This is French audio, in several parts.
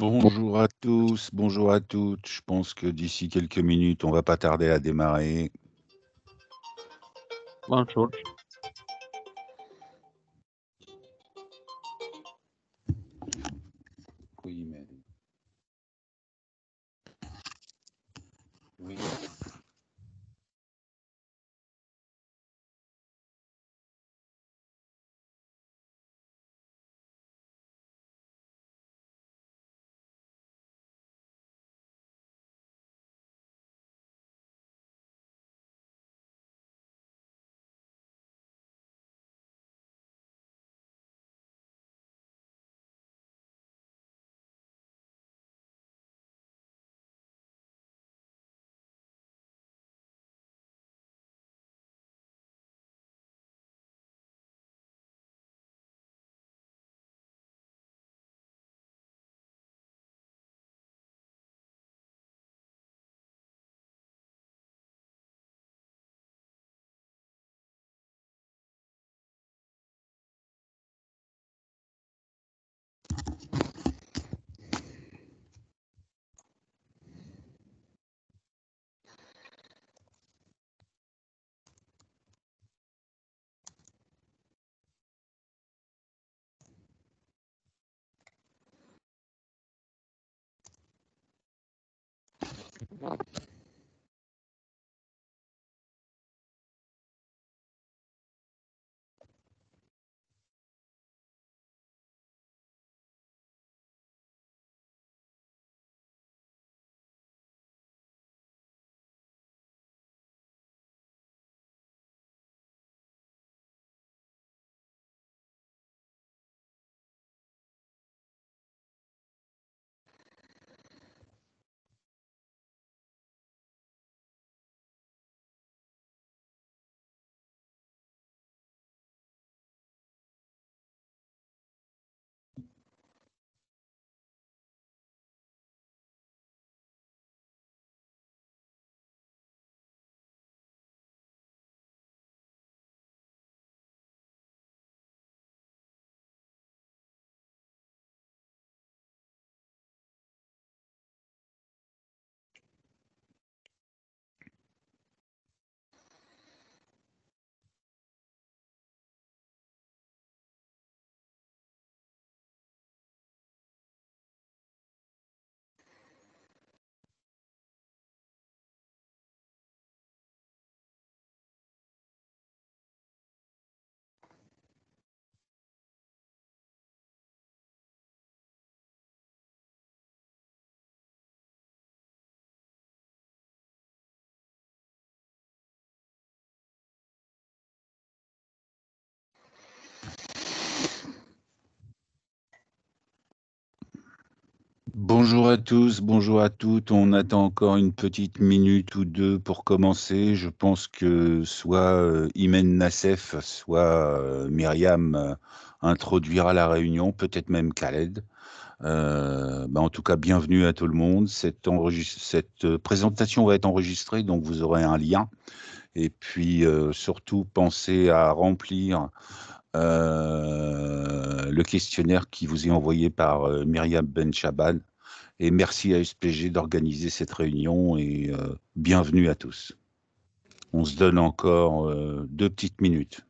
Bonjour à tous, bonjour à toutes. Je pense que d'ici quelques minutes, on va pas tarder à démarrer. Bonjour. Oui, Thank you. Bonjour à tous, bonjour à toutes. On attend encore une petite minute ou deux pour commencer. Je pense que soit euh, Imen Nassef, soit euh, Myriam euh, introduira la réunion, peut-être même Khaled. Bah, en tout cas, bienvenue à tout le monde. Cette, présentation va être enregistrée, donc vous aurez un lien. Et puis, surtout, pensez à remplir le questionnaire qui vous est envoyé par Myriam Ben Chaban, et merci à SPG d'organiser cette réunion et euh, bienvenue à tous. On se donne encore euh, deux petites minutes.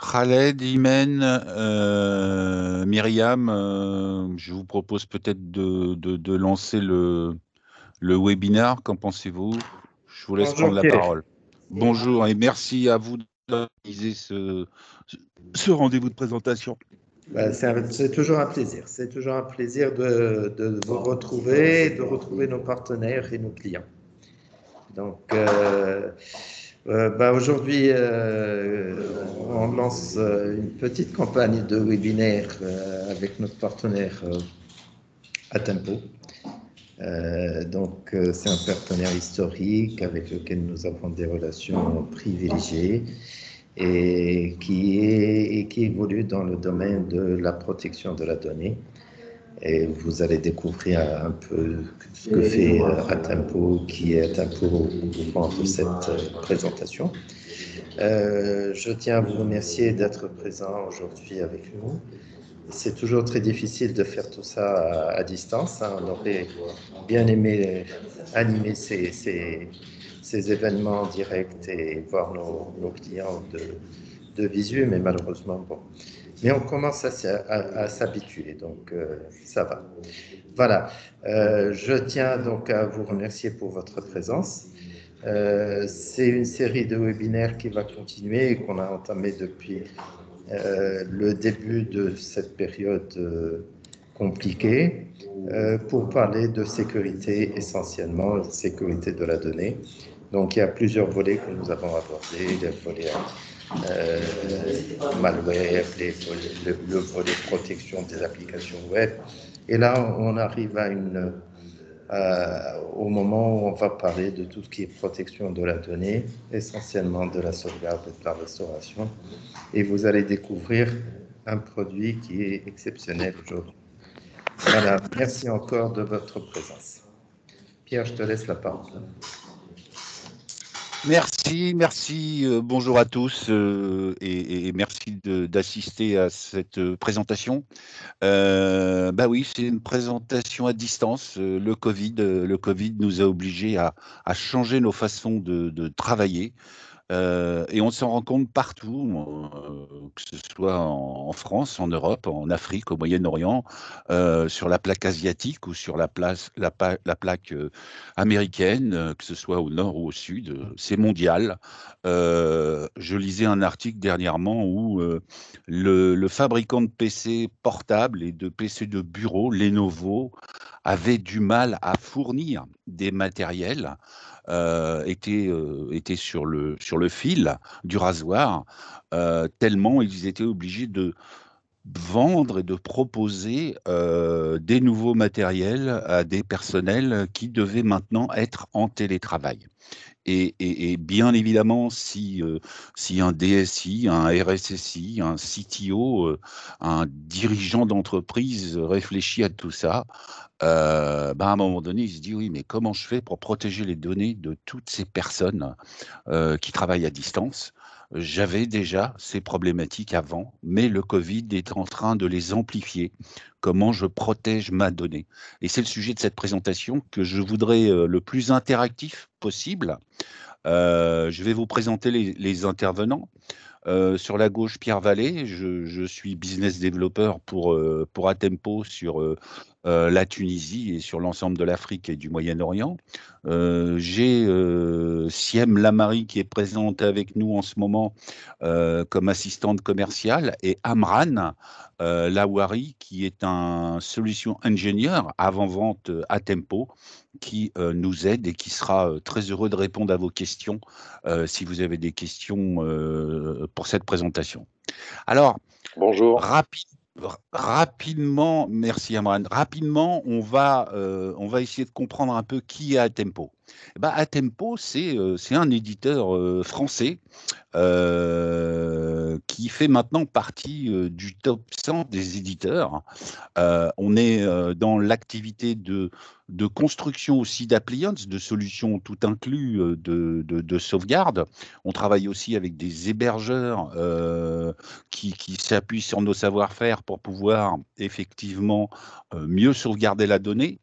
Khaled, Imen, euh, Myriam, euh, je vous propose peut-être de, de, lancer le, le webinar. Qu'en pensez-vous Je vous laisse prendre la parole. Bonjour et merci à vous d'organiser ce, ce rendez-vous de présentation. Bah, c'est toujours un plaisir. C'est toujours un plaisir de, de, vous retrouver, de retrouver nos partenaires et nos clients. Donc, euh, euh, bah, aujourd'hui, euh, on lance euh, une petite campagne de webinaire avec notre partenaire Atempo. donc, c'est un partenaire historique avec lequel nous avons des relations privilégiées et qui évolue dans le domaine de la protection de la donnée et vous allez découvrir un peu ce que fait euh, Atempo, qui est Atempo au moment de cette euh, présentation. Euh, je tiens à vous remercier d'être présent aujourd'hui avec nous. C'est toujours très difficile de faire tout ça à, distance. Hein. On aurait bien aimé animer ces, ces, ces événements directs et voir nos, clients de, de visu, mais malheureusement, bon. Mais on commence à, s'habituer, donc euh, ça va. Voilà, euh, je tiens donc à vous remercier pour votre présence. Euh, c'est une série de webinaires qui va continuer et qu'on a entamé depuis le début de cette période compliquée pour parler de sécurité essentiellement, sécurité de la donnée. Donc il y a plusieurs volets que nous avons abordés, des volets euh, malware, le, volet protection des applications web. Et là, on arrive à une, au moment où on va parler de tout ce qui est protection de la donnée, essentiellement de la sauvegarde et de la restauration. Et vous allez découvrir un produit qui est exceptionnel aujourd'hui. Voilà, merci encore de votre présence. Pierre, je te laisse la parole. Merci. Merci, euh, bonjour à tous euh, et, merci d'assister à cette euh, présentation. Bah oui, c'est une présentation à distance. le, COVID, le Covid nous a obligés à, changer nos façons de travailler, euh, et on s'en rend compte partout, euh, que ce soit en, France, en Europe, en Afrique, au Moyen-Orient, euh, sur la plaque asiatique ou sur la, place, la, plaque américaine, que ce soit au nord ou au sud. Mmh. C'est mondial. je lisais un article dernièrement où le, le, fabricant de PC portables et de PC de bureau, Lenovo, avait du mal à fournir des matériels euh, étaient, euh, sur, le, sur le fil du rasoir, euh, tellement ils étaient obligés de, vendre et de proposer euh, des nouveaux matériels à des personnels qui devaient maintenant être en télétravail. Et, bien évidemment, si, euh, un DSI, un RSSI, un CTO, euh, un dirigeant d'entreprise réfléchit à tout ça, bah, à un moment donné, il se dit oui, mais comment je fais pour protéger les données de toutes ces personnes qui travaillent à distance j'avais déjà ces problématiques avant, mais le Covid est en train de les amplifier. Comment je protège ma donnée Et c'est le sujet de cette présentation que je voudrais euh, le plus interactif possible. Euh, je vais vous présenter les, intervenants. Euh, sur la gauche, Pierre Vallée, je, suis business developer pour, pour Atempo sur euh, la Tunisie et sur l'ensemble de l'Afrique et du Moyen-Orient. Euh, j'ai euh, Siem Lamari qui est présente avec nous en ce moment comme assistante commerciale et Amran Lawari qui est un solution ingénieur avant-vente à tempo qui nous aide et qui sera très heureux de répondre à vos questions si vous avez des questions pour cette présentation. Alors, Bonjour rapidement, merci Amran, rapidement, on va, euh, on va essayer de comprendre un peu qui est à Tempo. Eh ben, Atempo, euh, c'est un éditeur euh, français euh, qui fait maintenant partie du top 100 des éditeurs. on est dans l'activité de, construction aussi d'appliances, de solutions tout inclus de, sauvegarde. On travaille aussi avec des hébergeurs qui, qui s'appuient sur nos savoir-faire pour pouvoir effectivement mieux sauvegarder la donnée.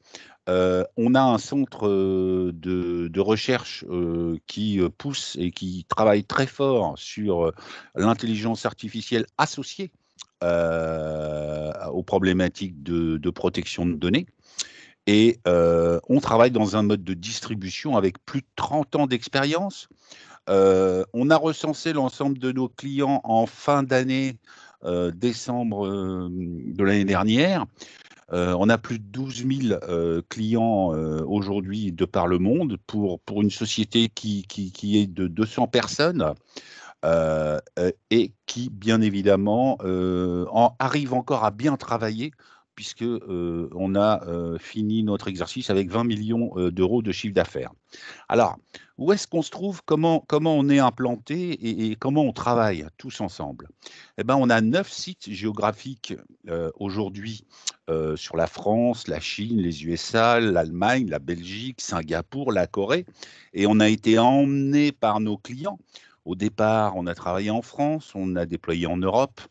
Euh, on a un centre euh, de, recherche euh, qui pousse et qui travaille très fort sur l'intelligence artificielle associée aux problématiques de, de, protection de données. Et on travaille dans un mode de distribution avec plus de 30 ans d'expérience. on a recensé l'ensemble de nos clients en fin d'année décembre de l'année dernière. Euh, on a plus de 12 000 euh, clients euh, aujourd'hui de par le monde pour, une société qui, est de 200 personnes et qui, bien évidemment, en, arrive encore à bien travailler puisque euh, on a euh, fini notre exercice avec 20 millions euh, d'euros de chiffre d'affaires. Alors, où est-ce qu'on se trouve comment, comment on est implanté et, comment on travaille tous ensemble Eh ben, on a neuf sites géographiques aujourd'hui sur la France, la Chine, les USA, l'Allemagne, la Belgique, Singapour, la Corée, et on a été emmené par nos clients au départ, on a travaillé en France, on a déployé en Europe,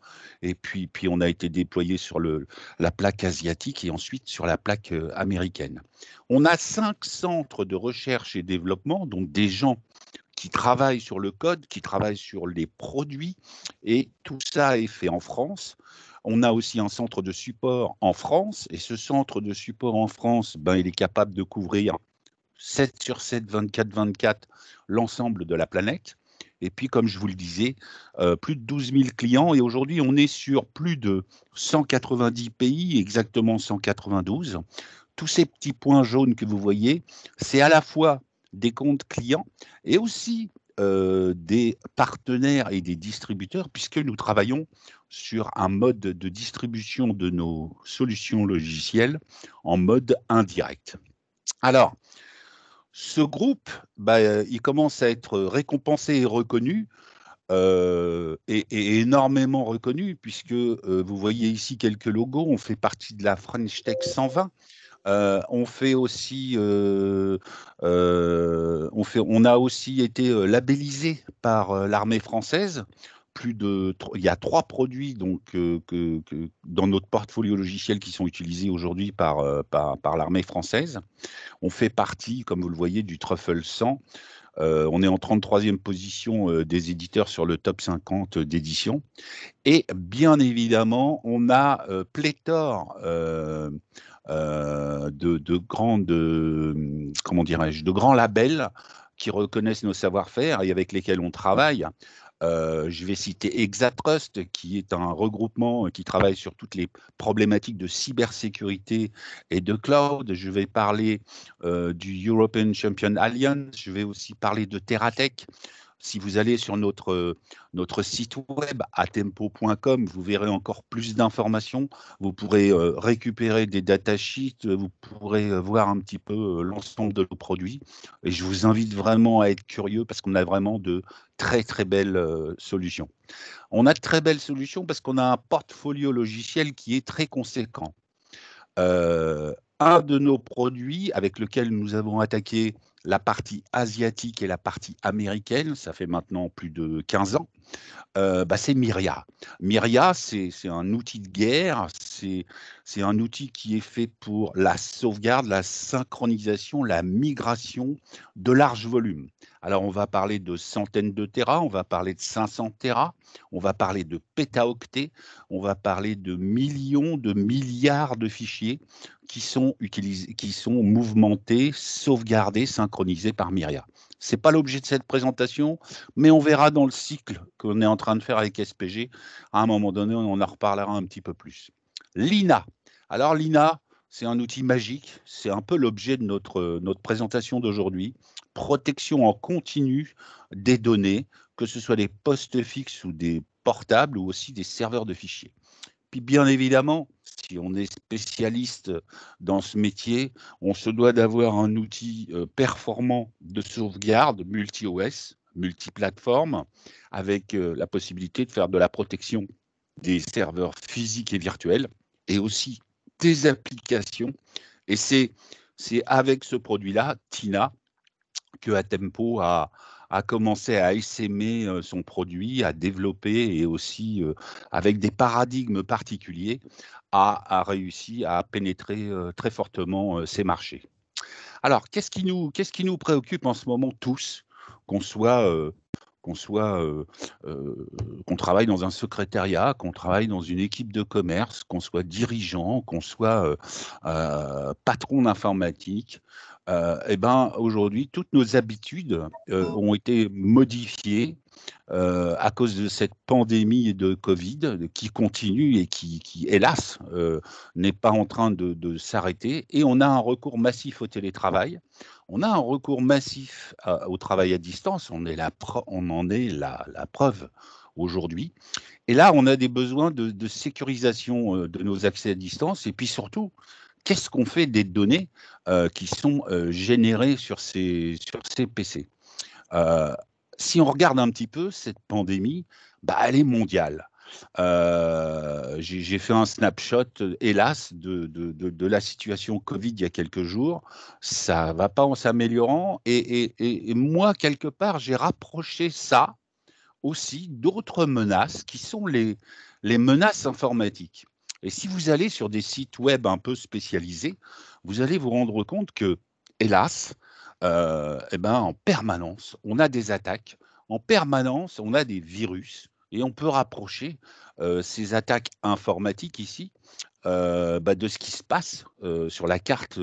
et puis, on a été déployé sur la plaque asiatique et ensuite sur la plaque euh, américaine. On a cinq centres de recherche et développement, donc des gens qui travaillent sur le code, qui travaillent sur les produits, et tout ça est fait en France. On a aussi un centre de support en France, et ce centre de support en France, ben, il est capable de couvrir 7 sur 7, 24, 24, l'ensemble de la planète. Et puis, comme je vous le disais, euh, plus de 12 000 clients. Et aujourd'hui, on est sur plus de 190 pays, exactement 192. Tous ces petits points jaunes que vous voyez, c'est à la fois des comptes clients et aussi euh, des partenaires et des distributeurs, puisque nous travaillons sur un mode de distribution de nos solutions logicielles en mode indirect. Alors, ce groupe, bah, euh, il commence à être récompensé et reconnu, euh, et, énormément reconnu, puisque euh, vous voyez ici quelques logos. On fait partie de la French Tech 120. on on a aussi été labellisé par l'armée française plus de, il y a trois produits donc euh, que, dans notre portfolio logiciel qui sont utilisés aujourd'hui euh, par, par, l'armée française. On fait partie, comme vous le voyez, du Truffle 100. Euh, on est en 33e position des éditeurs sur le top 50 d'édition. Et bien évidemment, on a pléthore de, grandes, comment dirais-je, de grands labels qui reconnaissent nos savoir-faire et avec lesquels on travaille. Euh, je vais citer Exatrust, qui est un regroupement euh, qui travaille sur toutes les problématiques de cybersécurité et de cloud. Je vais parler euh, du European Champion Alliance. Je vais aussi parler de TerraTech. Si vous allez sur notre, euh, notre site web atempo.com, vous verrez encore plus d'informations. Vous pourrez euh, récupérer des datasheets, vous pourrez euh, voir un petit peu l'ensemble de nos produits. Et je vous invite vraiment à être curieux parce qu'on a vraiment de très très belles solutions. On a de très belles solutions parce qu'on a un portfolio logiciel qui est très conséquent. un de nos produits avec lequel nous avons attaqué la partie asiatique et la partie américaine, ça fait maintenant plus de 15 ans, euh, bah, c'est Myria. Myria, c'est un outil de guerre, c'est un outil qui est fait pour la sauvegarde, la synchronisation, la migration de large volumes. Alors on va parler de centaines de terras, on va parler de 500 terras, on va parler de pétaoctets, on va parler de millions, de milliards de fichiers qui sont, utilisés, qui sont mouvementés, sauvegardés, synchronisés par Myria. Ce n'est pas l'objet de cette présentation, mais on verra dans le cycle qu'on est en train de faire avec SPG. À un moment donné, on en reparlera un petit peu plus. Lina. Alors Lina, c'est un outil magique, c'est un peu l'objet de notre, notre présentation d'aujourd'hui. Protection en continu des données, que ce soit des postes fixes ou des portables ou aussi des serveurs de fichiers bien évidemment, si on est spécialiste dans ce métier, on se doit d'avoir un outil euh, performant de sauvegarde multi-OS, multi-plateforme, avec euh, la possibilité de faire de la protection des serveurs physiques et virtuels, et aussi des applications. Et c'est avec ce produit-là, TINA, que Atempo a, a commencé à essaimer son produit, à développer et aussi avec des paradigmes particuliers a, réussi à pénétrer très fortement ces marchés. Alors, qu'est-ce qui, nous préoccupe en ce moment tous qu'on soit qu'on soit, qu'on travaille dans un secrétariat, qu'on travaille dans une équipe de commerce, qu'on soit dirigeant, qu'on soit euh, patron d'informatique, et eh ben aujourd'hui toutes nos habitudes ont été modifiées à cause de cette pandémie de Covid qui continue et qui, hélas, n'est pas en train de s'arrêter. Et on a un recours massif au télétravail on a un recours massif au travail à distance, on, est on en est la, preuve aujourd'hui. Et là, on a des besoins de, sécurisation euh, de nos accès à distance, et puis surtout, qu'est-ce qu'on fait des données euh, qui sont euh, générées sur ces, PC Si on regarde un petit peu, cette pandémie, bah, elle est mondiale. Euh, j'ai fait un snapshot, hélas, de, la situation Covid il y a quelques jours. Ça ne va pas en s'améliorant. Et, moi, quelque part, j'ai rapproché ça aussi d'autres menaces qui sont les, menaces informatiques. Et si vous allez sur des sites web un peu spécialisés, vous allez vous rendre compte que, hélas, euh, eh ben, en permanence, on a des attaques, en permanence, on a des virus, et on peut rapprocher ces attaques informatiques ici bah, de ce qui se passe sur la carte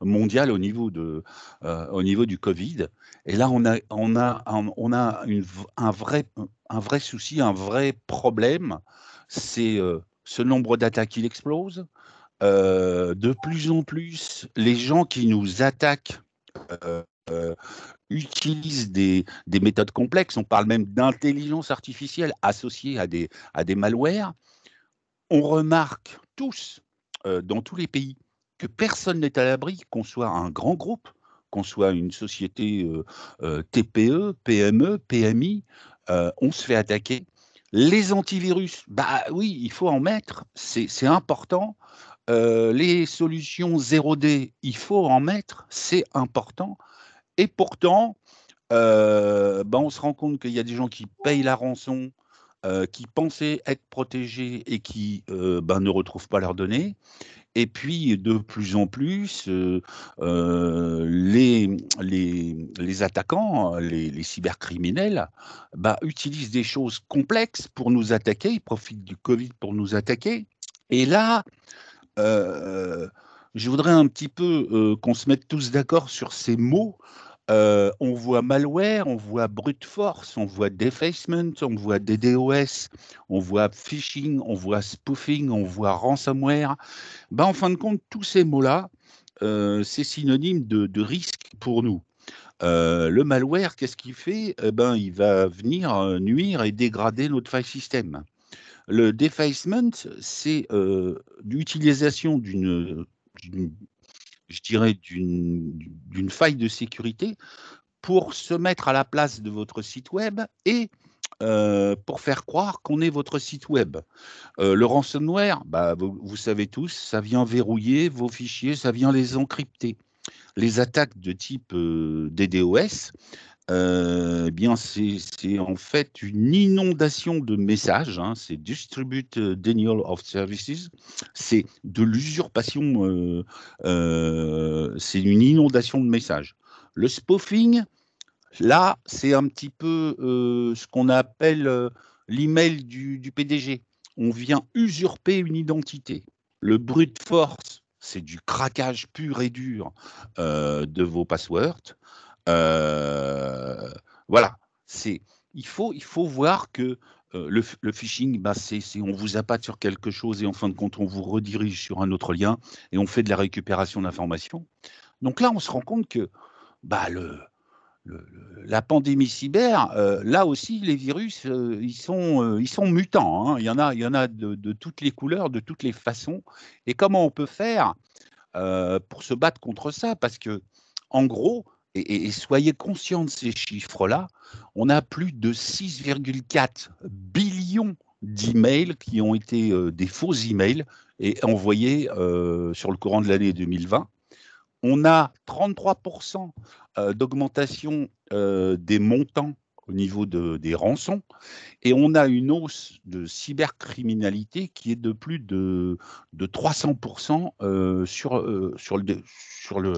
mondiale au niveau, de, au niveau du Covid. Et là, on a, on a, un, on a un, vrai, un vrai souci, un vrai problème. C'est ce nombre d'attaques, qui explose. de plus en plus, les gens qui nous attaquent euh, utilisent des, méthodes complexes. On parle même d'intelligence artificielle associée à des, à des malwares. On remarque tous, euh, dans tous les pays, que personne n'est à l'abri, qu'on soit un grand groupe, qu'on soit une société euh, TPE, PME, PMI, on se fait attaquer. Les antivirus, bah oui, il faut en mettre, c'est important. les solutions 0D, il faut en mettre, c'est important. Et pourtant, euh, ben, on se rend compte qu'il y a des gens qui payent la rançon, euh, qui pensaient être protégés et qui euh, ben, ne retrouvent pas leurs données. Et puis, de plus en plus, les, les, attaquants, les, cybercriminels, ben, utilisent des choses complexes pour nous attaquer. Ils profitent du Covid pour nous attaquer. Et là, je voudrais un petit peu qu'on se mette tous d'accord sur ces mots on voit malware, on voit brute force, on voit defacement, on voit DDoS, on voit phishing, on voit spoofing, on voit ransomware. Bah, en fin de compte, tous ces mots-là, c'est synonyme de, risque pour nous. le malware, qu'est-ce qu'il fait eh ben, Il va venir nuire et dégrader notre file system. Le defacement, c'est l'utilisation d'une je dirais, d'une faille de sécurité pour se mettre à la place de votre site web et euh, pour faire croire qu'on est votre site web. Euh, le ransomware, bah, vous, savez tous, ça vient verrouiller vos fichiers, ça vient les encrypter. Les attaques de type euh, DDoS, eh bien, c'est en fait une inondation de messages. Hein. c'est Distribute euh, Denial of Services. C'est de l'usurpation. Euh, euh, c'est une inondation de messages. Le spoofing, là, c'est un petit peu ce qu'on appelle l'email du, du PDG. On vient usurper une identité. Le brute force, c'est du craquage pur et dur de vos passwords. Euh, voilà, c'est il faut, il faut voir que euh, le, phishing, bah, c'est on vous appâte sur quelque chose et en fin de compte, on vous redirige sur un autre lien et on fait de la récupération d'informations. Donc là, on se rend compte que bah, le, la pandémie cyber, euh, là aussi, les virus, ils, sont, ils sont mutants. Hein. Il y en a, il y en a de, de, toutes les couleurs, de toutes les façons. Et comment on peut faire pour se battre contre ça Parce que, en gros, et, soyez conscients de ces chiffres-là, on a plus de 6,4 billions d'emails qui ont été euh, des faux emails et envoyés euh, sur le courant de l'année 2020. On a 33% euh, d'augmentation des montants au niveau des rançons. Et on a une hausse de cybercriminalité qui est de plus de, 300% sur, sur, le, sur, le,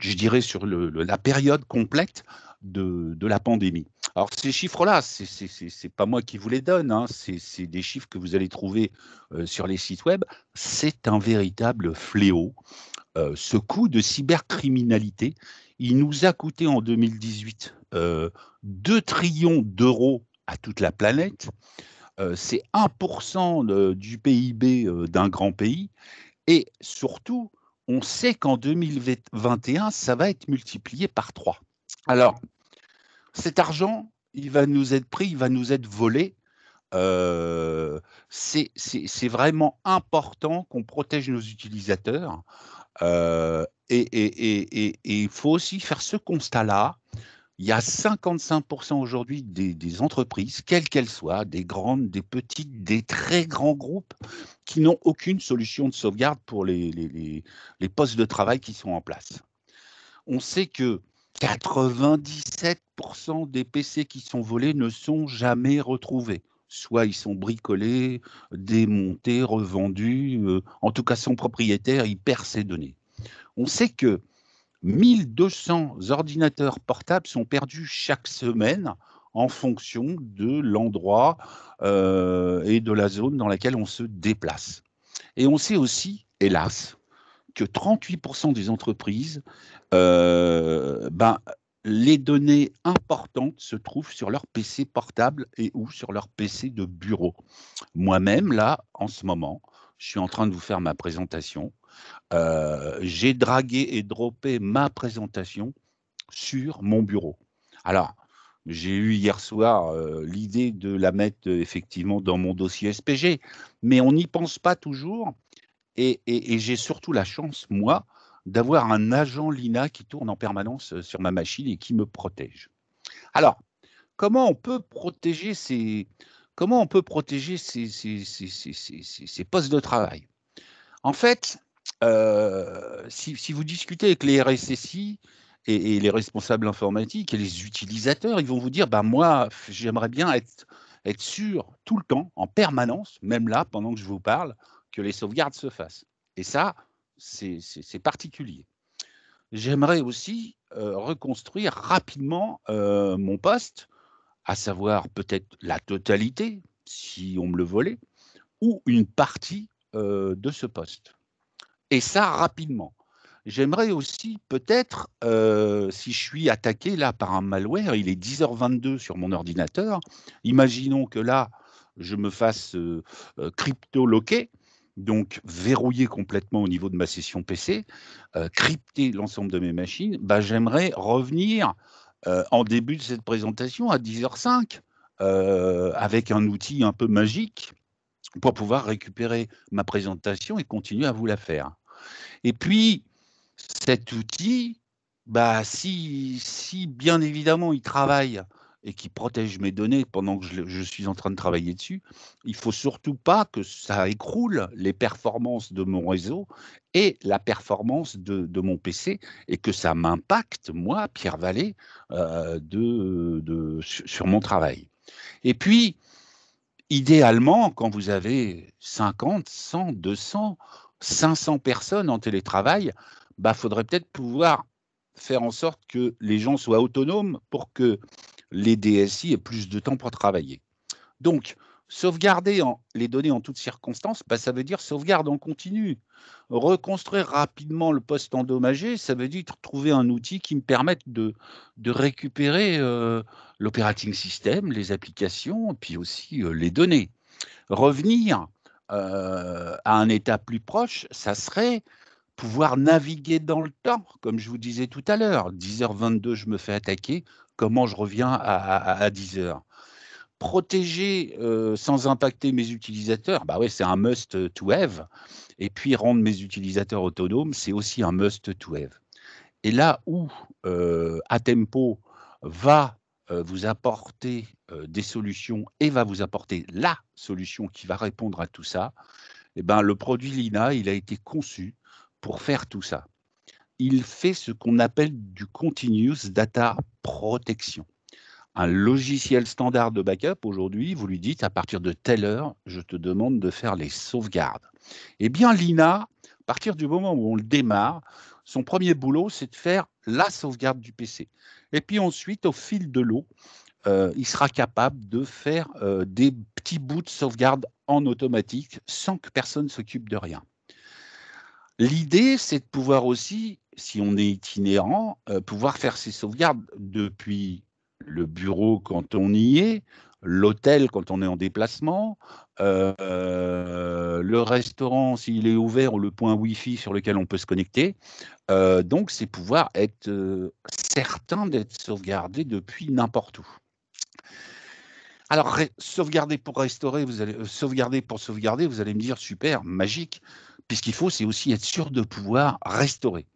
je dirais, sur la période complète de, la pandémie. Alors ces chiffres-là, c'est pas moi qui vous les donne, hein. c'est des chiffres que vous allez trouver euh, sur les sites web. C'est un véritable fléau. Euh, ce coût de cybercriminalité, il nous a coûté en 2018 2 euh, trillions d'euros à toute la planète. c'est 1% du PIB d'un grand pays. Et surtout, on sait qu'en 2021, ça va être multiplié par 3. Alors, cet argent, il va nous être pris, il va nous être volé. Euh, c'est vraiment important qu'on protège nos utilisateurs. Euh, et il faut aussi faire ce constat-là il y a 55% aujourd'hui des, entreprises, quelles qu'elles soient, des grandes, des petites, des très grands groupes, qui n'ont aucune solution de sauvegarde pour les, les, postes de travail qui sont en place. On sait que 97% des PC qui sont volés ne sont jamais retrouvés. Soit ils sont bricolés, démontés, revendus, euh, en tout cas son propriétaire, il perd ses données. On sait que 1200 ordinateurs portables sont perdus chaque semaine en fonction de l'endroit euh, et de la zone dans laquelle on se déplace. Et on sait aussi, hélas, que 38% des entreprises, euh, ben, les données importantes se trouvent sur leur PC portable et ou sur leur PC de bureau. Moi-même, là, en ce moment, je suis en train de vous faire ma présentation. Euh, j'ai dragué et droppé ma présentation sur mon bureau. Alors, j'ai eu hier soir euh, l'idée de la mettre euh, effectivement dans mon dossier SPG, mais on n'y pense pas toujours. Et, j'ai surtout la chance, moi, d'avoir un agent Lina qui tourne en permanence sur ma machine et qui me protège. Alors, comment on peut protéger ces, comment on peut protéger ces, ces postes de travail En fait, euh, si, vous discutez avec les RSSI et, les responsables informatiques et les utilisateurs, ils vont vous dire bah, Moi, j'aimerais bien être, sûr tout le temps, en permanence, même là, pendant que je vous parle, que les sauvegardes se fassent. Et ça, c'est particulier. J'aimerais aussi euh, reconstruire rapidement euh, mon poste, à savoir peut-être la totalité, si on me le volait, ou une partie de ce poste et ça rapidement. J'aimerais aussi peut-être, euh, si je suis attaqué là par un malware, il est 10h22 sur mon ordinateur, imaginons que là, je me fasse euh, euh, crypto-loquer, donc verrouiller complètement au niveau de ma session PC, crypter l'ensemble de mes machines, bah, j'aimerais revenir en début de cette présentation à 10h05 avec un outil un peu magique pour pouvoir récupérer ma présentation et continuer à vous la faire. Et puis, cet outil, bah, si, si bien évidemment il travaille et qui protège mes données pendant que je, suis en train de travailler dessus, il faut surtout pas que ça écroule les performances de mon réseau et la performance de, de mon PC et que ça m'impacte, moi, Pierre Vallée, euh, de, de, sur mon travail. Et puis, idéalement, quand vous avez 50, 100, 200, 500 personnes en télétravail, bah, faudrait peut-être pouvoir faire en sorte que les gens soient autonomes pour que les DSI aient plus de temps pour travailler. Donc, sauvegarder les données en toutes circonstances, bah, ça veut dire sauvegarde en continu. Reconstruire rapidement le poste endommagé, ça veut dire trouver un outil qui me permette de, récupérer euh, l'operating system, les applications, puis aussi euh, les données. Revenir euh, à un état plus proche, ça serait pouvoir naviguer dans le temps, comme je vous disais tout à l'heure. 10h22, je me fais attaquer, comment je reviens à, 10h Protéger euh, sans impacter mes utilisateurs, bah c'est un must to have. Et puis rendre mes utilisateurs autonomes, c'est aussi un must to have. Et là où euh, Atempo va euh, vous apporter euh, des solutions et va vous apporter la solution qui va répondre à tout ça, eh ben, le produit Lina, il a été conçu pour faire tout ça. Il fait ce qu'on appelle du continuous data protection. Un logiciel standard de backup, aujourd'hui, vous lui dites à partir de telle heure, je te demande de faire les sauvegardes. Eh bien, Lina, à partir du moment où on le démarre, son premier boulot, c'est de faire la sauvegarde du PC. Et puis ensuite, au fil de l'eau, euh, il sera capable de faire euh, des petits bouts de sauvegarde en automatique sans que personne s'occupe de rien. L'idée, c'est de pouvoir aussi, si on est itinérant, euh, pouvoir faire ses sauvegardes depuis le bureau quand on y est, l'hôtel quand on est en déplacement, euh, le restaurant, s'il est ouvert, ou le point Wi-Fi sur lequel on peut se connecter. Euh, donc, c'est pouvoir être euh, certain d'être sauvegardé depuis n'importe où. Alors, sauvegarder pour restaurer, vous allez, sauvegarder pour sauvegarder, vous allez me dire super, magique. Puisqu'il faut, c'est aussi être sûr de pouvoir restaurer,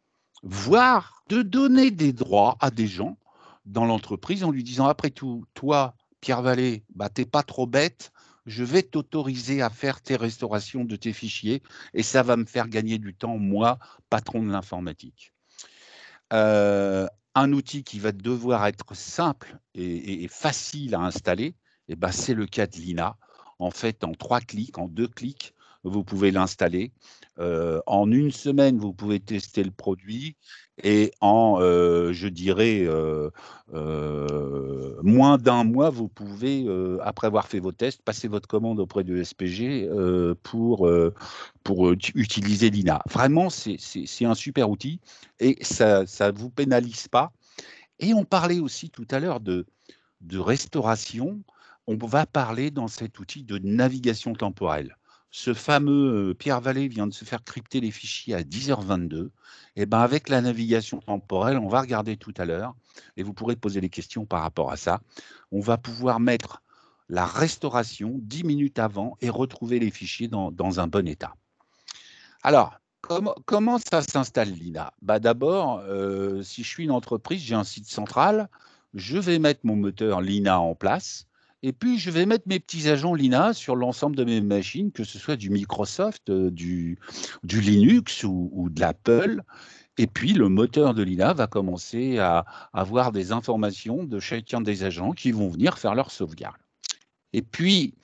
voire de donner des droits à des gens dans l'entreprise en lui disant après tout, toi, Pierre Vallée, bah, n'es pas trop bête, je vais t'autoriser à faire tes restaurations de tes fichiers et ça va me faire gagner du temps, moi, patron de l'informatique. Euh, un outil qui va devoir être simple et, facile à installer, et eh ben, c'est le cas de l'INA. En fait, en trois clics, en deux clics, vous pouvez l'installer. Euh, en une semaine, vous pouvez tester le produit et en, euh, je dirais, euh, moins d'un mois, vous pouvez, après avoir fait vos tests, passer votre commande auprès de SPG pour, pour utiliser l'INA. Vraiment, c'est un super outil et ça ne vous pénalise pas. Et on parlait aussi tout à l'heure de, de restauration. On va parler dans cet outil de navigation temporelle ce fameux Pierre Vallée vient de se faire crypter les fichiers à 10h22, et ben avec la navigation temporelle, on va regarder tout à l'heure, et vous pourrez poser des questions par rapport à ça. On va pouvoir mettre la restauration 10 minutes avant et retrouver les fichiers dans, un bon état. Alors, comment ça s'installe l'INA bah, D'abord, si je suis une entreprise, j'ai un site central, je vais mettre mon moteur Lina en place et puis, je vais mettre mes petits agents Lina sur l'ensemble de mes machines, que ce soit du Microsoft, euh, du, Linux ou, de l'Apple. Et puis, le moteur de Lina va commencer à avoir des informations de chacun des agents qui vont venir faire leur sauvegarde. Et puis,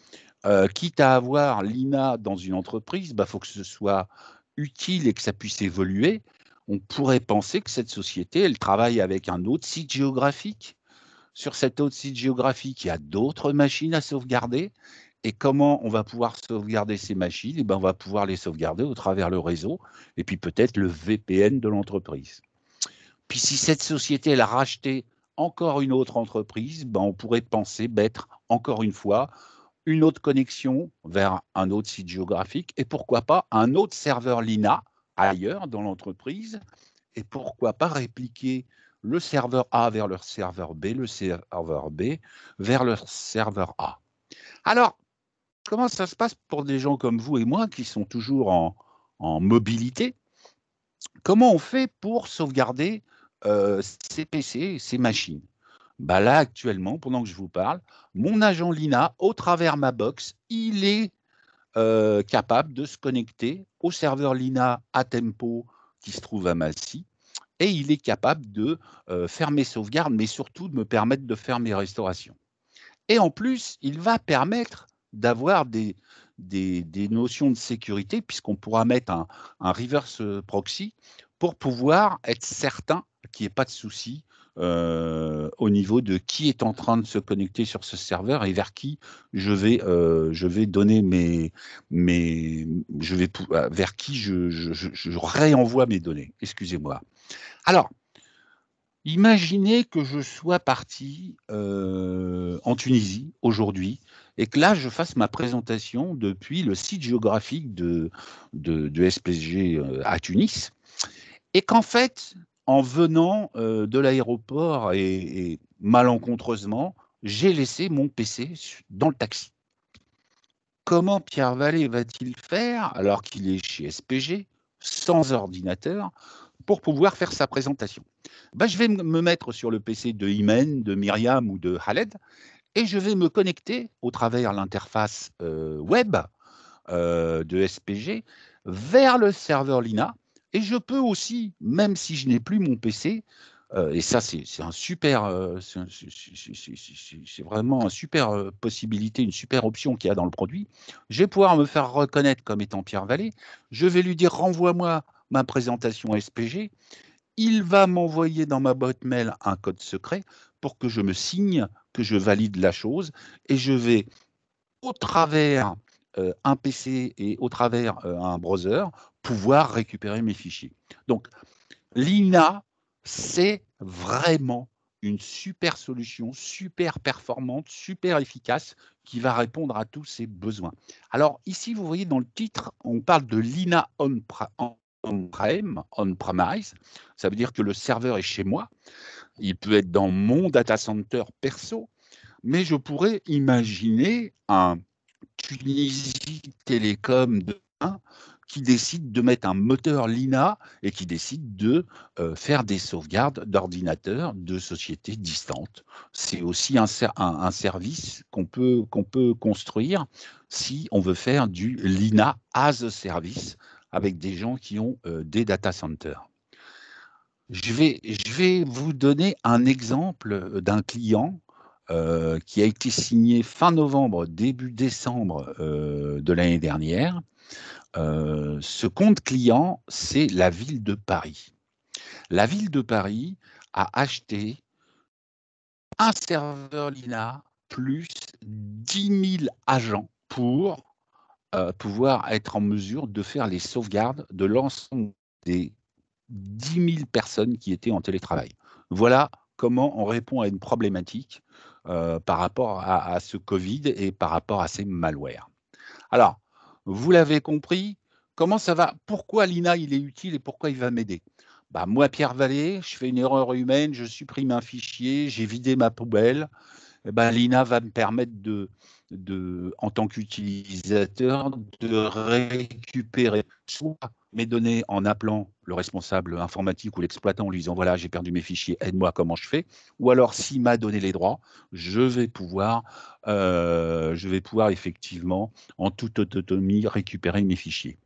euh, quitte à avoir l'INA dans une entreprise, il bah, faut que ce soit utile et que ça puisse évoluer. On pourrait penser que cette société, elle travaille avec un autre site géographique sur cet autre site géographique, il y a d'autres machines à sauvegarder. Et comment on va pouvoir sauvegarder ces machines eh ben, On va pouvoir les sauvegarder au travers le réseau et puis peut-être le VPN de l'entreprise. Puis si cette société a racheté encore une autre entreprise, ben, on pourrait penser mettre encore une fois une autre connexion vers un autre site géographique et pourquoi pas un autre serveur Lina ailleurs dans l'entreprise et pourquoi pas répliquer le serveur A vers leur serveur B, le serveur B vers leur serveur A. Alors, comment ça se passe pour des gens comme vous et moi qui sont toujours en, mobilité Comment on fait pour sauvegarder euh, ces PC, ces machines bah Là, actuellement, pendant que je vous parle, mon agent Lina, au travers ma box, il est euh, capable de se connecter au serveur Lina à tempo qui se trouve à Massy et il est capable de faire mes sauvegardes, mais surtout de me permettre de faire mes restaurations. Et en plus, il va permettre d'avoir des, notions de sécurité, puisqu'on pourra mettre un, reverse proxy pour pouvoir être certain qu'il n'y ait pas de soucis, euh, au niveau de qui est en train de se connecter sur ce serveur et vers qui je vais, euh, je vais donner mes, mes, je vais euh, vers qui je, je, réenvoie mes données. Excusez-moi. Alors, Imaginez que je sois parti en Tunisie aujourd'hui et que là, je fasse ma présentation depuis le site géographique de, de, de SPSG à Tunis et qu'en fait, en venant euh, de l'aéroport et, malencontreusement, j'ai laissé mon PC dans le taxi. Comment Pierre Vallée va-t-il faire, alors qu'il est chez SPG, sans ordinateur, pour pouvoir faire sa présentation ben, Je vais me mettre sur le PC de Imen, de Myriam ou de Haled et je vais me connecter au travers l'interface euh, web euh, de SPG vers le serveur Lina et je peux aussi, même si je n'ai plus mon PC, euh, et ça c'est un super, euh, c'est vraiment une super euh, possibilité, une super option qu'il y a dans le produit, je vais pouvoir me faire reconnaître comme étant Pierre Vallée. Je vais lui dire renvoie-moi ma présentation SPG. Il va m'envoyer dans ma boîte mail un code secret pour que je me signe que je valide la chose et je vais au travers un PC et au travers un browser pouvoir récupérer mes fichiers. Donc, l'INA, c'est vraiment une super solution, super performante, super efficace, qui va répondre à tous ces besoins. Alors ici, vous voyez dans le titre, on parle de l'INA on-prem, on-premise. Ça veut dire que le serveur est chez moi. Il peut être dans mon data center perso, mais je pourrais imaginer un Tunisie Télécom de 1 qui décide de mettre un moteur Lina et qui décide de euh, faire des sauvegardes d'ordinateurs de sociétés distantes. C'est aussi un, service qu'on peut, qu'on peut construire si on veut faire du Lina as a service avec des gens qui ont euh, des data centers. Je vais, je vais vous donner un exemple euh, d'un client qui a été signé fin novembre, début décembre de l'année dernière. Euh, ce compte client, c'est la ville de Paris. La ville de Paris a acheté un serveur Lina plus 10 000 agents pour euh, pouvoir être en mesure de faire les sauvegardes de l'ensemble des 10 000 personnes qui étaient en télétravail. Voilà comment on répond à une problématique euh, par rapport à, à, ce Covid et par rapport à ces malwares. Alors, vous l'avez compris Comment ça va Pourquoi l'INA, il est utile et pourquoi il va m'aider bah, Moi, Pierre Vallée, je fais une erreur humaine, je supprime un fichier, j'ai vidé ma poubelle. Eh ben, l'INA va me permettre de, de en tant qu'utilisateur, de récupérer soit mes données en appelant le responsable informatique ou l'exploitant en lui disant voilà, j'ai perdu mes fichiers, aide-moi, comment je fais Ou alors, s'il m'a donné les droits, je vais pouvoir, euh, je vais pouvoir effectivement, en toute autonomie, récupérer mes fichiers.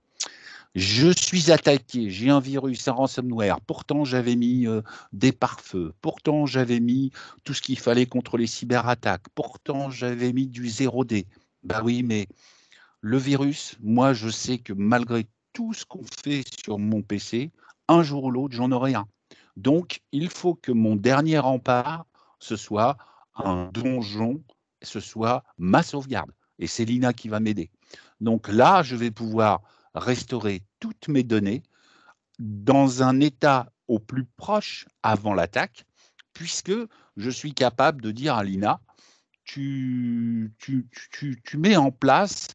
Je suis attaqué, j'ai un virus, un ransomware. Pourtant, j'avais mis euh, des pare-feux. Pourtant, j'avais mis tout ce qu'il fallait contre les cyberattaques. Pourtant, j'avais mis du 0D. Ben bah oui, mais le virus, moi, je sais que malgré tout ce qu'on fait sur mon PC, un jour ou l'autre, j'en aurai un. Donc, il faut que mon dernier rempart, ce soit un donjon, ce soit ma sauvegarde. Et c'est Lina qui va m'aider. Donc là, je vais pouvoir restaurer toutes mes données dans un état au plus proche avant l'attaque, puisque je suis capable de dire à Lina, tu, tu, mets en place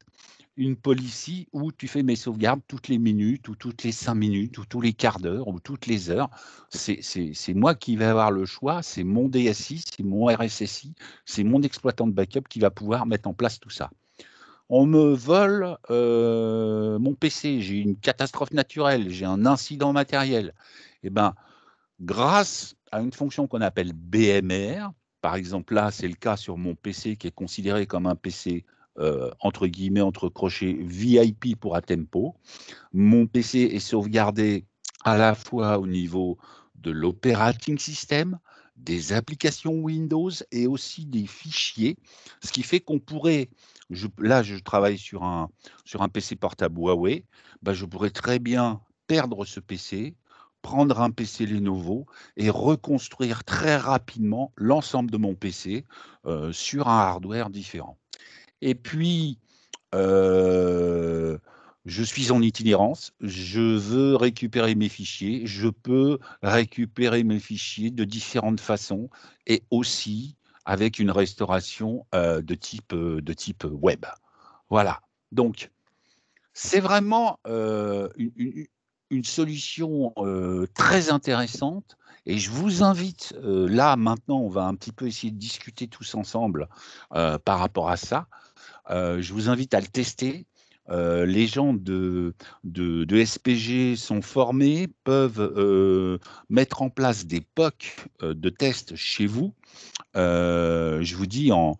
une policy où tu fais mes sauvegardes toutes les minutes ou toutes les cinq minutes ou tous les quarts d'heure ou toutes les heures. C'est moi qui vais avoir le choix, c'est mon DSI, c'est mon RSSI, c'est mon exploitant de backup qui va pouvoir mettre en place tout ça. On me vole euh, mon PC, j'ai une catastrophe naturelle, j'ai un incident matériel. Eh ben, grâce à une fonction qu'on appelle BMR, par exemple là, c'est le cas sur mon PC qui est considéré comme un PC euh, entre guillemets, entre crochets, VIP pour Atempo. Mon PC est sauvegardé à la fois au niveau de l'operating system, des applications Windows et aussi des fichiers, ce qui fait qu'on pourrait, là je travaille sur un, sur un PC portable Huawei, bah, je pourrais très bien perdre ce PC, prendre un PC Lenovo et reconstruire très rapidement l'ensemble de mon PC euh, sur un hardware différent. Et puis, euh, je suis en itinérance, je veux récupérer mes fichiers, je peux récupérer mes fichiers de différentes façons et aussi avec une restauration euh, de, type, euh, de type web. Voilà. Donc, c'est vraiment une, solution très intéressante et je vous invite, là maintenant, on va un petit peu essayer de discuter tous ensemble par rapport à ça. Euh, je vous invite à le tester. Euh, les gens de, SPG sont formés, peuvent euh, mettre en place des POC de tests chez vous. je vous dis, en,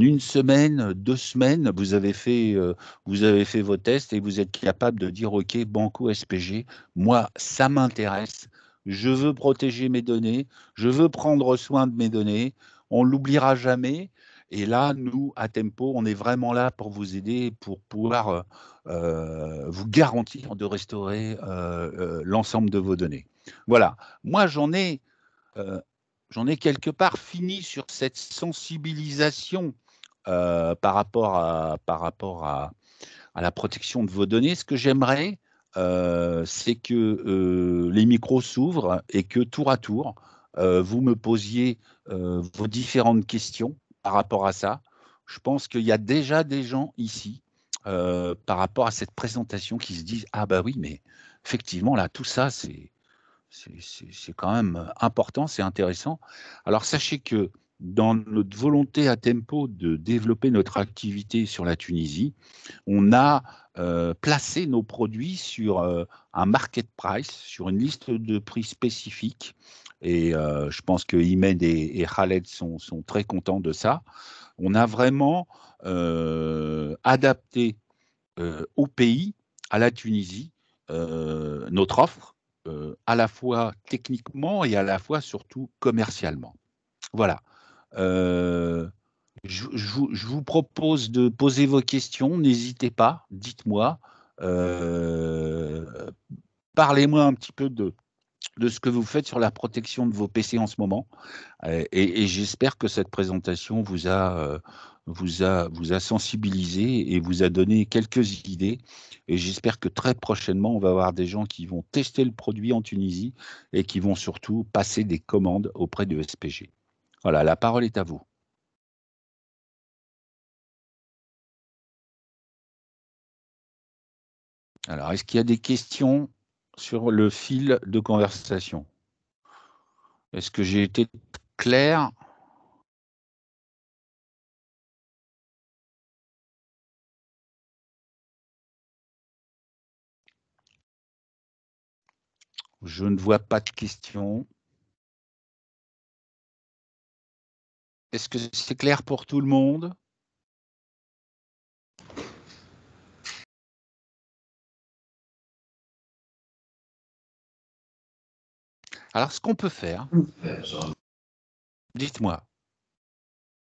une semaine, deux semaines, vous avez, fait, vous avez fait vos tests et vous êtes capable de dire, OK, Banco SPG, moi, ça m'intéresse. Je veux protéger mes données, je veux prendre soin de mes données, on l'oubliera jamais et là, nous, à Tempo, on est vraiment là pour vous aider, pour pouvoir euh, euh, vous garantir de restaurer euh, l'ensemble de vos données. Voilà. Moi, j'en ai, j'en ai quelque part fini sur cette sensibilisation par rapport à, par rapport à, la protection de vos données. Ce que j'aimerais, c'est que les micros s'ouvrent et que tour à tour, vous me posiez vos différentes questions par rapport à ça. Je pense qu'il y a déjà des gens ici, euh, par rapport à cette présentation, qui se disent Ah, bah oui, mais effectivement, là, tout ça, c'est. quand même important, c'est intéressant. Alors sachez que dans notre volonté à Tempo de développer notre activité sur la Tunisie, on a euh, placé nos produits sur euh, un market price, sur une liste de prix spécifique et euh, je pense que Imed et, Khaled sont, très contents de ça. On a vraiment euh, adapté euh, au pays, à la Tunisie, notre offre, à la fois techniquement et à la fois surtout commercialement. Voilà. je, vous propose de poser vos questions. N'hésitez pas, dites-moi. Parlez-moi un petit peu de, de ce que vous faites sur la protection de vos PC en ce moment. Euh, et, j'espère que cette présentation vous a, euh, vous, a, vous a sensibilisé et vous a donné quelques idées. Et j'espère que très prochainement, on va avoir des gens qui vont tester le produit en Tunisie et qui vont surtout passer des commandes auprès de SPG. Voilà, la parole est à vous. Alors, est-ce qu'il y a des questions sur le fil de conversation. Est-ce que j'ai été clair Je ne vois pas de questions. Est-ce que c'est clair pour tout le monde Alors, ce qu'on peut faire, hmm. dites-moi,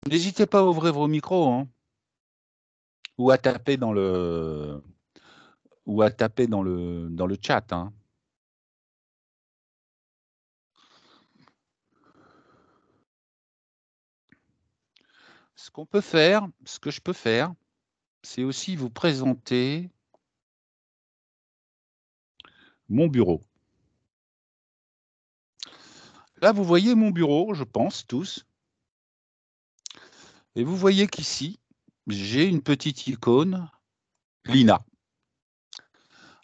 n'hésitez pas à ouvrir vos micros hein. ou à taper dans le ou à taper dans le dans le chat. Hein. Ce qu'on peut faire, ce que je peux faire, c'est aussi vous présenter mon bureau. Là, vous voyez mon bureau, je pense, tous. Et vous voyez qu'ici, j'ai une petite icône, l'INA.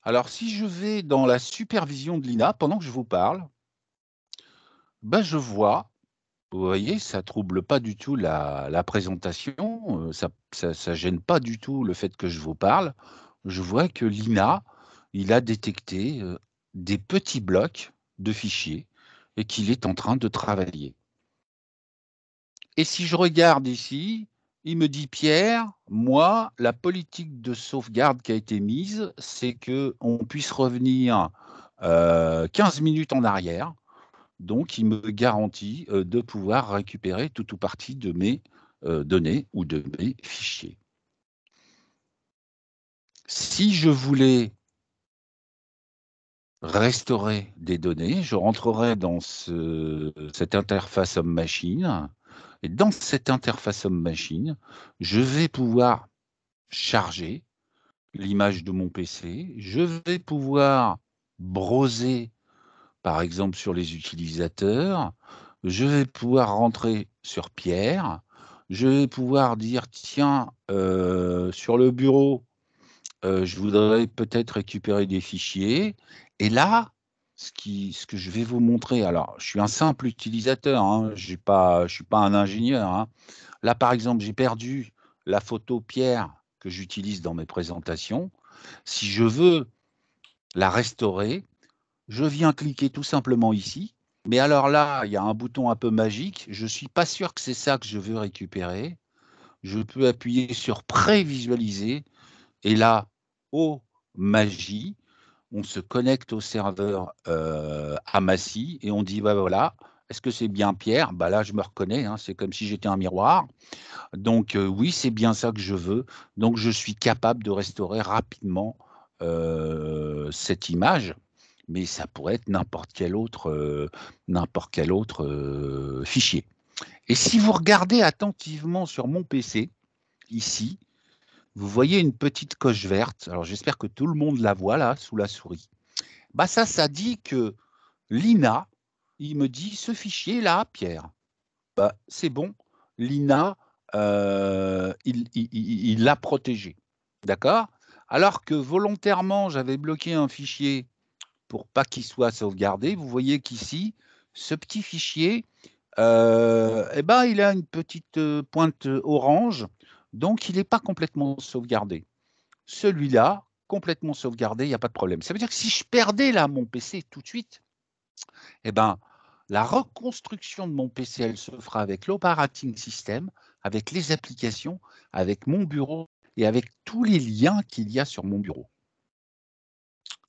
Alors, si je vais dans la supervision de l'INA, pendant que je vous parle, ben, je vois, vous voyez, ça ne trouble pas du tout la, la présentation, euh, ça ne gêne pas du tout le fait que je vous parle. Je vois que l'INA, il a détecté euh, des petits blocs de fichiers et qu'il est en train de travailler. Et si je regarde ici, il me dit Pierre, moi, la politique de sauvegarde qui a été mise, c'est que on puisse revenir 15 euh, minutes en arrière. Donc, il me garantit euh, de pouvoir récupérer toute ou partie de mes euh, données ou de mes fichiers. Si je voulais restaurer des données. Je rentrerai dans cette interface homme-machine. Et dans cette interface homme-machine, je vais pouvoir charger l'image de mon PC. Je vais pouvoir broser, par exemple, sur les utilisateurs. Je vais pouvoir rentrer sur Pierre. Je vais pouvoir dire, tiens, euh, sur le bureau, euh, je voudrais peut-être récupérer des fichiers et là, ce, que je vais vous montrer, alors je suis un simple utilisateur, hein, je ne suis pas un ingénieur. Hein. Là, par exemple, j'ai perdu la photo pierre que j'utilise dans mes présentations. Si je veux la restaurer, je viens cliquer tout simplement ici. Mais alors là, il y a un bouton un peu magique. Je ne suis pas sûr que c'est ça que je veux récupérer. Je peux appuyer sur prévisualiser. Et là, oh magie, on se connecte au serveur euh, et on dit bah, voilà, est-ce que c'est bien Pierre bah Là, je me reconnais, hein, c'est comme si j'étais un miroir. Donc euh, oui, c'est bien ça que je veux. Donc je suis capable de restaurer rapidement euh, cette image, mais ça pourrait être n'importe quel autre euh, fichier. Et si vous regardez attentivement sur mon PC, ici, vous voyez une petite coche verte. Alors j'espère que tout le monde la voit là, sous la souris. Bah ça, ça dit que l'INA, il me dit ce fichier là, Pierre. Bah, c'est bon, l'INA, euh, il l'a protégé. D'accord Alors que volontairement, j'avais bloqué un fichier pour pas qu'il soit sauvegardé. Vous voyez qu'ici, ce petit fichier, euh, eh ben, il a une petite euh, pointe orange donc, il n'est pas complètement sauvegardé. Celui-là, complètement sauvegardé, il n'y a pas de problème. Ça veut dire que si je perdais là mon PC tout de suite, eh ben, la reconstruction de mon PC, elle se fera avec l'operating system, avec les applications, avec mon bureau et avec tous les liens qu'il y a sur mon bureau.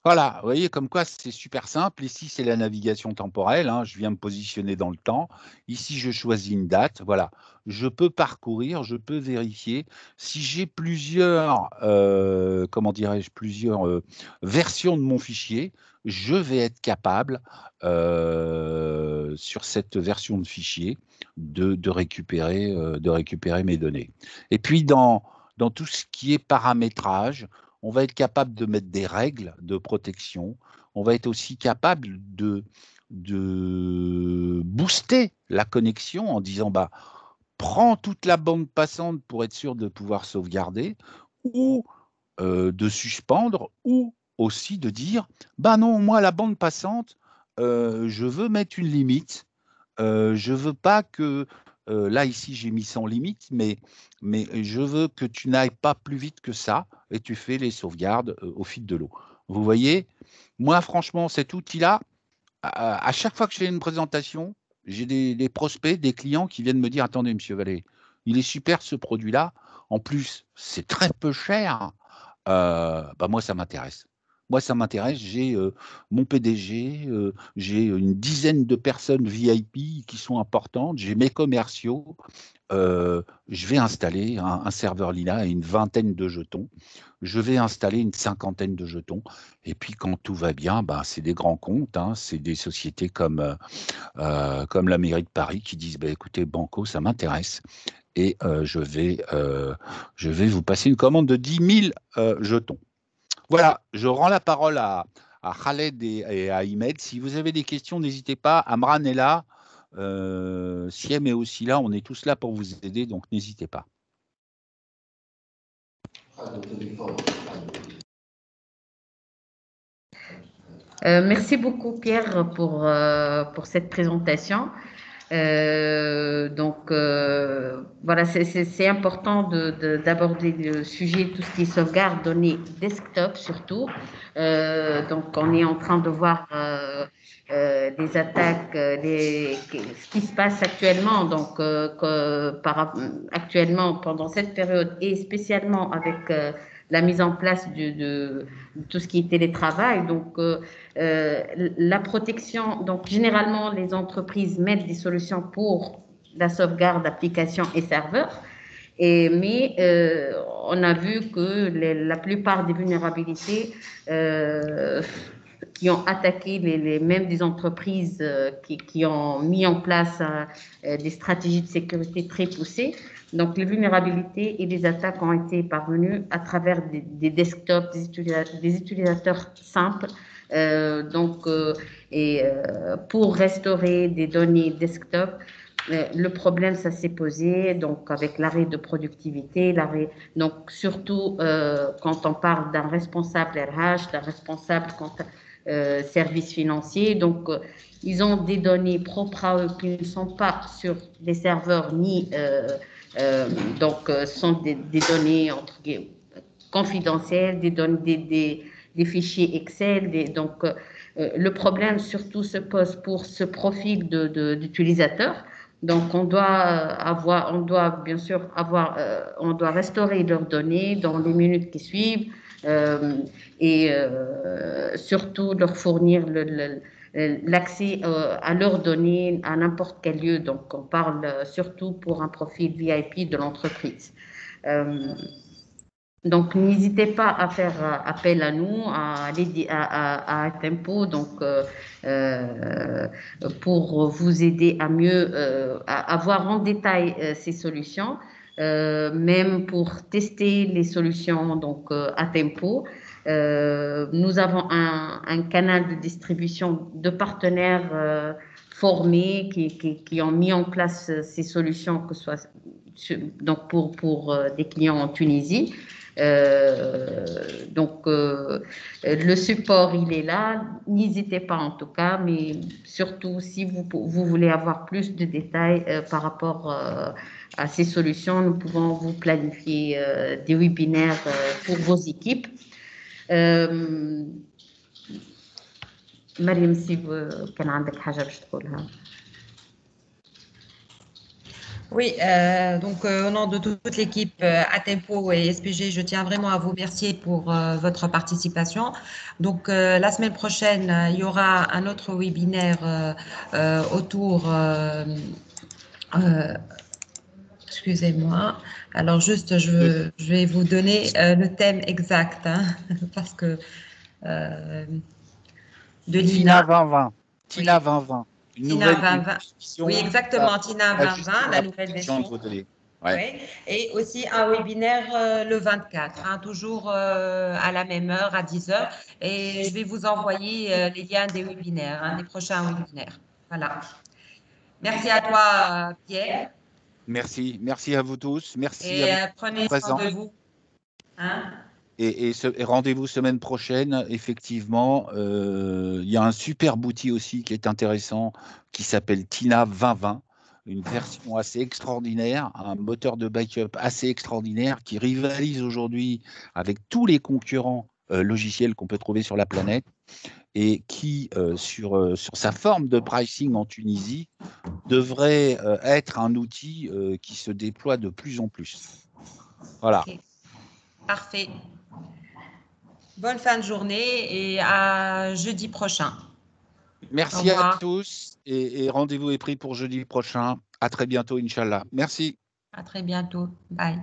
Voilà, vous voyez comme quoi c'est super simple. Ici, c'est la navigation temporelle. Hein. Je viens me positionner dans le temps. Ici, je choisis une date. Voilà, je peux parcourir, je peux vérifier. Si j'ai plusieurs, euh, comment dirais-je, plusieurs euh, versions de mon fichier, je vais être capable, euh, sur cette version de fichier, de, récupérer, de récupérer mes données. Et puis, dans tout ce qui est paramétrage, on va être capable de mettre des règles de protection, on va être aussi capable de, de booster la connexion en disant bah, prends toute la bande passante pour être sûr de pouvoir sauvegarder, ou euh, de suspendre, ou aussi de dire bah non, moi la bande passante, euh, je veux mettre une limite, je euh, je veux pas que euh, là ici j'ai mis sans limite, mais, mais je veux que tu n'ailles pas plus vite que ça et tu fais les sauvegardes euh, au fil de l'eau. Vous voyez, moi franchement cet outil-là, à, chaque fois que je fais une présentation, j'ai des, prospects, des clients qui viennent me dire attendez Monsieur Vallée, il est super ce produit-là. En plus, c'est très peu cher. Euh, bah moi ça m'intéresse. Moi, ça m'intéresse. J'ai euh, mon PDG, euh, j'ai une dizaine de personnes VIP qui sont importantes, j'ai mes commerciaux. Euh, je vais installer un, serveur Lina et une vingtaine de jetons. Je vais installer une cinquantaine de jetons. Et puis, quand tout va bien, bah, c'est des grands comptes. Hein. c'est des sociétés comme, comme la mairie de Paris qui disent bah, écoutez, Banco, ça m'intéresse et je, vais, je vais vous passer une commande de 10 000 jetons. Voilà, je rends la parole à, Khaled et, à Ahmed. Si vous avez des questions, n'hésitez pas. Amran est là, euh, Siem est aussi là. On est tous là pour vous aider, donc n'hésitez pas. Euh, merci beaucoup Pierre pour euh, cette présentation. Euh, donc euh, voilà, c'est important d'aborder de, d'aborder le sujet, tout ce qui est sauvegarde, données desktop surtout. Euh, donc on est en train de voir euh, euh, des attaques, des, ce qui se passe actuellement, donc que, par, actuellement pendant cette période et spécialement avec la mise en place de, tout ce qui est télétravail. Donc, euh, euh, la protection, donc généralement, les entreprises mettent des solutions pour la sauvegarde d'applications et serveurs. Et, mais euh, on a vu que la plupart des vulnérabilités qui ont attaqué les, mêmes des entreprises qui, qui, ont mis en place des stratégies de sécurité très poussées, donc, les vulnérabilités et les attaques ont été parvenues à travers des, desktops, des utilisateurs, des utilisateurs simples. Euh, donc, euh, et, euh, pour restaurer des données desktop, euh, le problème, ça s'est posé donc avec l'arrêt de productivité, l'arrêt donc surtout euh, quand on parle d'un responsable RH, d'un responsable service financier, donc ils ont des données propres à eux qui ne sont pas sur les serveurs ni euh, donc, euh, ce sont des, des, données entre confidentielles, des, données, des, des, des fichiers Excel. donc, euh, le problème surtout se pose pour ce profil d'utilisateur. De, donc, on doit avoir, on doit bien sûr avoir, on doit restaurer leurs données dans les minutes qui suivent euh, et surtout leur fournir le, le, euh, l'accès euh, à leurs données à n'importe quel lieu. Donc, on parle euh, surtout pour un profil VIP de l'entreprise. Donc, n'hésitez pas à faire appel à nous, à, à, Tempo, donc, pour vous aider à mieux, avoir en détail ces solutions, même pour tester les solutions donc, à Tempo. Euh, nous avons un, canal de distribution de partenaires euh, formés qui, ont mis en place euh, ces solutions, que ce soit donc pour, pour des clients en Tunisie. donc, le support, il est là. N'hésitez pas en tout cas, mais surtout si vous, vous voulez avoir plus de détails par rapport à ces solutions, nous pouvons vous planifier des webinaires pour vos équipes. Oui, euh، donc euh، au nom de toute, l'équipe euh، Atempo et SPG, je tiens vraiment à vous remercier pour votre participation. Donc la semaine prochaine, il y aura un autre webinaire autour excusez-moi. Alors juste, je, vais vous donner euh, le thème exact, hein, parce que... Euh, de Tina 2020. Tina 2020. Oui, exactement, Tina 2020, la nouvelle version. Et aussi un webinaire euh, le 24, hein, toujours à la même heure, à 10h. Et je vais vous envoyer les liens des webinaires, hein, des prochains webinaires. Voilà. Merci à toi, Pierre. Merci, merci à vous tous. Merci et à vous euh, prenez soin de vous. Hein. et, rendez-vous semaine prochaine, effectivement. Euh, il y a un super outil aussi qui est intéressant, qui s'appelle Tina 2020 une version assez extraordinaire, un moteur de backup assez extraordinaire qui rivalise aujourd'hui avec tous les concurrents euh, logiciels qu'on peut trouver sur la planète et qui, euh, sur, euh, sur sa forme de pricing en Tunisie, devrait euh, être un outil qui se déploie de plus en plus. Voilà. Parfait. Bonne fin de journée et à jeudi prochain. Merci à tous et, et rendez-vous est pris pour jeudi prochain. À très bientôt, Inch'Allah. Merci. À très bientôt. Bye.